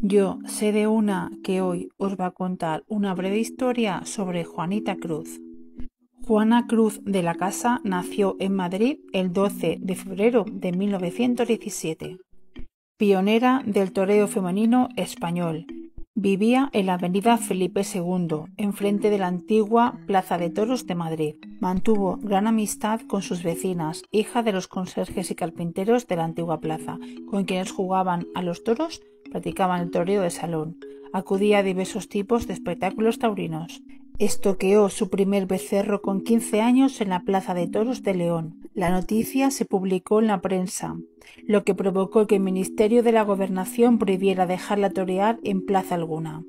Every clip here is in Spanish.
Yo sé de una que hoy os va a contar una breve historia sobre Juanita Cruz. Juana Cruz de la Casa nació en Madrid el 12 de febrero de 1917. Pionera del toreo femenino español, Vivía en la avenida Felipe II, enfrente de la antigua Plaza de Toros de Madrid. Mantuvo gran amistad con sus vecinas, hija de los conserjes y carpinteros de la antigua plaza, con quienes jugaban a los toros practicaban el toreo de salón, acudía a diversos tipos de espectáculos taurinos. Estoqueó su primer becerro con 15 años en la Plaza de Toros de León. La noticia se publicó en la prensa, lo que provocó que el Ministerio de la Gobernación prohibiera dejarla torear en plaza alguna.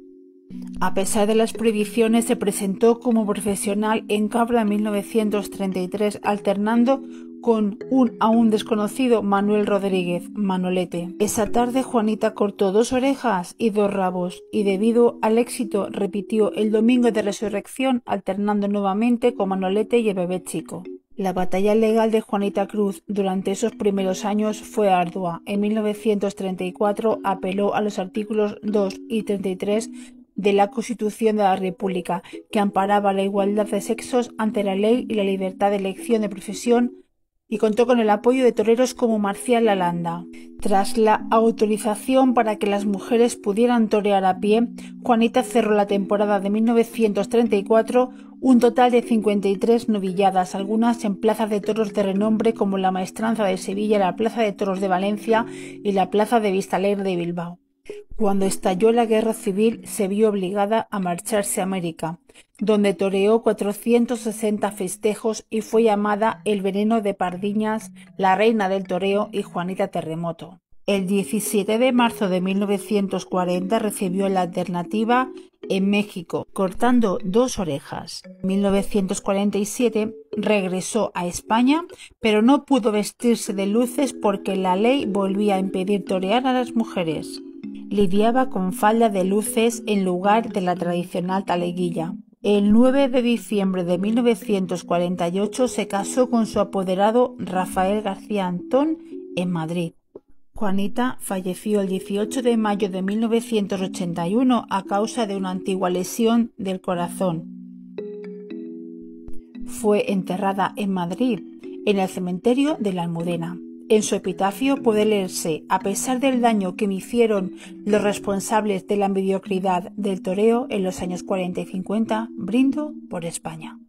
A pesar de las prohibiciones, se presentó como profesional en Cabra en 1933, alternando con un aún desconocido Manuel Rodríguez Manolete. Esa tarde Juanita cortó dos orejas y dos rabos y debido al éxito repitió el domingo de resurrección alternando nuevamente con Manolete y el bebé chico. La batalla legal de Juanita Cruz durante esos primeros años fue ardua. En 1934 apeló a los artículos 2 y 33 de la Constitución de la República, que amparaba la igualdad de sexos ante la ley y la libertad de elección de profesión y contó con el apoyo de toreros como Marcial Lalanda. Tras la autorización para que las mujeres pudieran torear a pie, Juanita cerró la temporada de 1934 un total de 53 novilladas, algunas en plazas de toros de renombre como la Maestranza de Sevilla, la Plaza de Toros de Valencia y la Plaza de Vistaler de Bilbao. Cuando estalló la guerra civil se vio obligada a marcharse a América, donde toreó 460 festejos y fue llamada El Veneno de Pardiñas, la Reina del Toreo y Juanita Terremoto. El 17 de marzo de 1940 recibió la alternativa en México, cortando dos orejas. En 1947 regresó a España, pero no pudo vestirse de luces porque la ley volvía a impedir torear a las mujeres lidiaba con falda de luces en lugar de la tradicional taleguilla. El 9 de diciembre de 1948 se casó con su apoderado Rafael García Antón en Madrid. Juanita falleció el 18 de mayo de 1981 a causa de una antigua lesión del corazón. Fue enterrada en Madrid, en el cementerio de la Almudena. En su epitafio puede leerse, a pesar del daño que me hicieron los responsables de la mediocridad del toreo en los años 40 y 50, brindo por España.